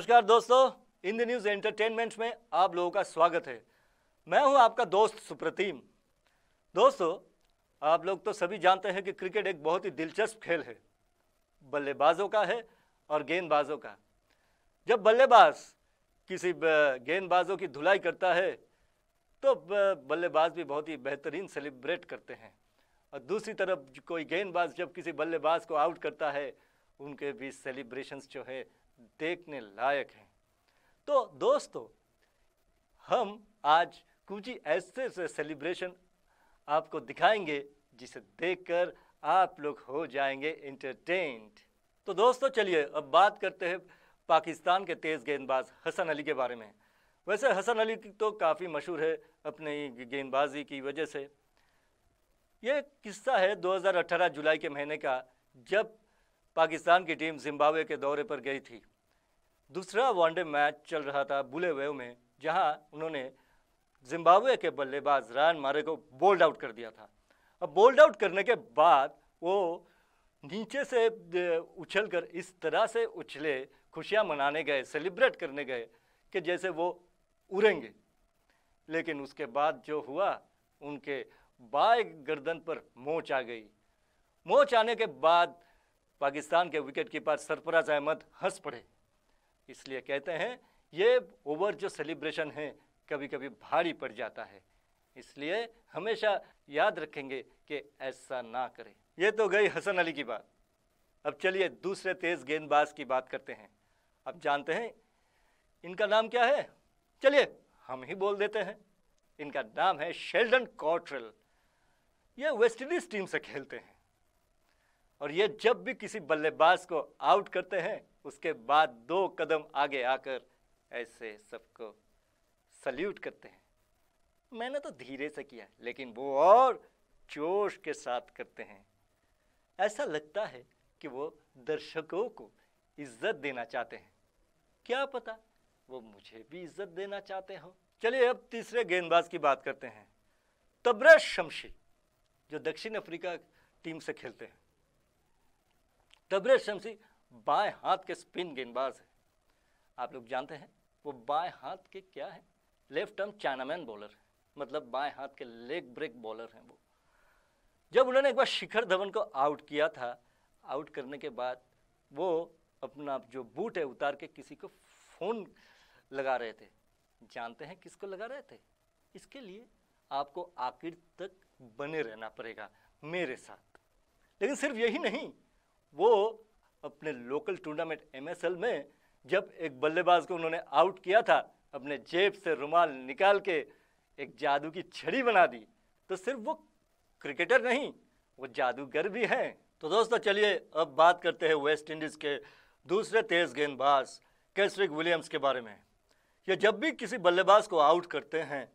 नमस्कार दोस्तों in the news entertainment में आप लोगों का स्वागत है मैं हूं आपका दोस्त सुप्रतीम दोस्तों आप लोग तो सभी जानते हैं कि क्रिकेट एक बहुत ही दिलचस्प खेल है बल्लेबाजों का है और गेंदबाजों का जब बल्लेबाज किसी गेंदबाजों की धुलाई करता है तो बल्लेबाज भी बहुत ही बेहतरीन सेलिब्रेट करते हैं और दूसरी तरफ कोई गेंदबाज जब किसी बल्लेबाज को आउट करता है उनके भी सेलिब्रेशंस जो है देखने लायक हैं तो दोस्तों हम आज कुछ ही ऐसे से सेलिब्रेशन आपको दिखाएंगे जिसे देखकर आप लोग हो जाएंगे इंटरटेन्ड तो दोस्तों चलिए अब बात करते हैं पाकिस्तान के तेज़ गेंदबाज हसन अली के बारे में वैसे हसन अली तो काफ़ी मशहूर है अपनी गेंदबाजी की वजह से ये किस्सा है 2018 जुलाई के महीने का जब पाकिस्तान की टीम जिम्बावे के दौरे पर गई थी दूसरा वनडे मैच चल रहा था बुले वेव में जहां उन्होंने जिम्बाब्वे के बल्लेबाज रान मारे को बोल्ड आउट कर दिया था अब बोल्ड आउट करने के बाद वो नीचे से उछलकर इस तरह से उछले खुशियां मनाने गए सेलिब्रेट करने गए कि जैसे वो उड़ेंगे लेकिन उसके बाद जो हुआ उनके बाएं गर्दन पर मोच आ गई मोच आने के बाद पाकिस्तान के विकेटकीपर सरफराज अहमद हंस पड़े इसलिए कहते हैं ये ओवर जो सेलिब्रेशन है कभी कभी भारी पड़ जाता है इसलिए हमेशा याद रखेंगे कि ऐसा ना करें ये तो गई हसन अली की बात अब चलिए दूसरे तेज़ गेंदबाज की बात करते हैं अब जानते हैं इनका नाम क्या है चलिए हम ही बोल देते हैं इनका नाम है शेल्डन कॉट्रल ये वेस्ट इंडीज़ टीम से खेलते हैं और ये जब भी किसी बल्लेबाज को आउट करते हैं उसके बाद दो कदम आगे आकर ऐसे सबको सल्यूट करते हैं मैंने तो धीरे से किया लेकिन वो और जोश के साथ करते हैं ऐसा लगता है कि वो दर्शकों को इज्जत देना चाहते हैं क्या पता वो मुझे भी इज्जत देना चाहते हो चलिए अब तीसरे गेंदबाज की बात करते हैं तबरा शमशी जो दक्षिण अफ्रीका टीम से खेलते हैं तबरा शमशी बाएं हाथ के स्पिन गेंदबाज है आप लोग जानते हैं वो बाएं हाथ के क्या है लेफ्ट आर्म चाइनामैन बॉलर है मतलब बाएं हाथ के लेग ब्रेक बॉलर हैं वो जब उन्होंने एक बार शिखर धवन को आउट किया था आउट करने के बाद वो अपना जो बूट है उतार के किसी को फ़ोन लगा रहे थे जानते हैं किसको लगा रहे थे इसके लिए आपको आखिर तक बने रहना पड़ेगा मेरे साथ लेकिन सिर्फ यही नहीं वो अपने लोकल टूर्नामेंट एमएसएल में जब एक बल्लेबाज को उन्होंने आउट किया था अपने जेब से रुमाल निकाल के एक जादू की छड़ी बना दी तो सिर्फ वो क्रिकेटर नहीं वो जादूगर भी हैं तो दोस्तों चलिए अब बात करते हैं वेस्ट इंडीज़ के दूसरे तेज़ गेंदबाज कैसरिक विलियम्स के बारे में ये जब भी किसी बल्लेबाज को आउट करते हैं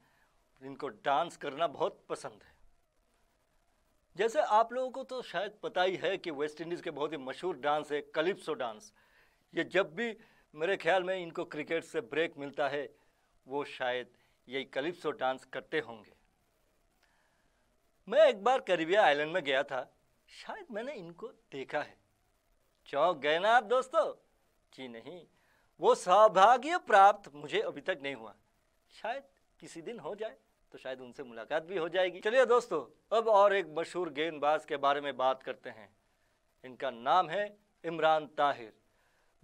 इनको डांस करना बहुत पसंद है जैसे आप लोगों को तो शायद पता ही है कि वेस्ट इंडीज़ के बहुत ही मशहूर डांस है कलिप्सो डांस ये जब भी मेरे ख्याल में इनको क्रिकेट से ब्रेक मिलता है वो शायद यही कलिप्सो डांस करते होंगे मैं एक बार करीबिया आइलैंड में गया था शायद मैंने इनको देखा है चौंक गए ना आप दोस्तों जी नहीं वो सौभाग्य प्राप्त मुझे अभी तक नहीं हुआ शायद किसी दिन हो जाए तो शायद उनसे मुलाकात भी हो जाएगी चलिए दोस्तों अब और एक मशहूर गेंदबाज के बारे में बात करते हैं इनका नाम है इमरान ताहिर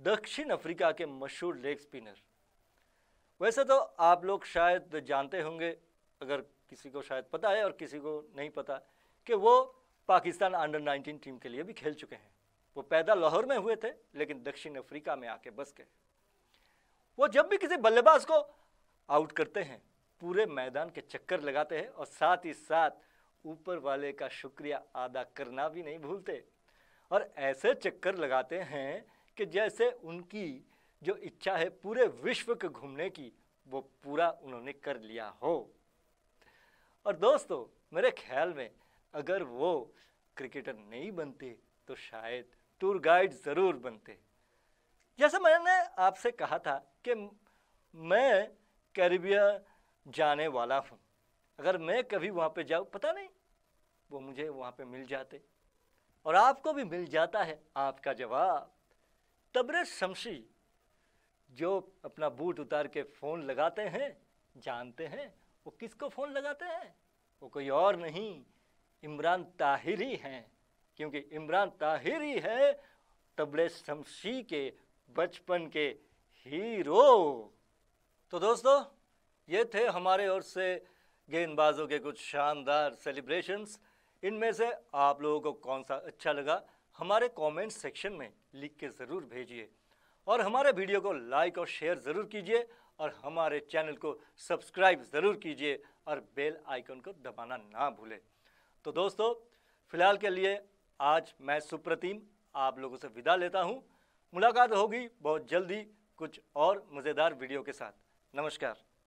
दक्षिण अफ्रीका के मशहूर लेग स्पिनर वैसे तो आप लोग शायद जानते होंगे अगर किसी को शायद पता है और किसी को नहीं पता कि वो पाकिस्तान अंडर 19 टीम के लिए भी खेल चुके हैं वो पैदा लाहौर में हुए थे लेकिन दक्षिण अफ्रीका में आके बस गए वो जब भी किसी बल्लेबाज को आउट करते हैं पूरे मैदान के चक्कर लगाते हैं और साथ ही साथ ऊपर वाले का शुक्रिया अदा करना भी नहीं भूलते और ऐसे चक्कर लगाते हैं कि जैसे उनकी जो इच्छा है पूरे विश्व के घूमने की वो पूरा उन्होंने कर लिया हो और दोस्तों मेरे ख्याल में अगर वो क्रिकेटर नहीं बनते तो शायद टूर गाइड ज़रूर बनते जैसे मैंने आपसे कहा था कि मैं कैरिबिया जाने वाला हूँ अगर मैं कभी वहाँ पे जाऊँ पता नहीं वो मुझे वहाँ पे मिल जाते और आपको भी मिल जाता है आपका जवाब तबरे शमशी जो अपना बूट उतार के फ़ोन लगाते हैं जानते हैं वो किसको फ़ोन लगाते हैं वो कोई और नहीं इमरान ताहिर ही हैं क्योंकि इमरान ताहिर ही है तबले शमशी के बचपन के हीरो तो दोस्तों ये थे हमारे ओर से गेंदबाजों के कुछ शानदार सेलिब्रेशंस इनमें से आप लोगों को कौन सा अच्छा लगा हमारे कमेंट सेक्शन में लिख के ज़रूर भेजिए और हमारे वीडियो को लाइक और शेयर ज़रूर कीजिए और हमारे चैनल को सब्सक्राइब ज़रूर कीजिए और बेल आइकन को दबाना ना भूलें तो दोस्तों फ़िलहाल के लिए आज मैं सुप्रतिम आप लोगों से विदा लेता हूँ मुलाकात होगी बहुत जल्दी कुछ और मज़ेदार वीडियो के साथ नमस्कार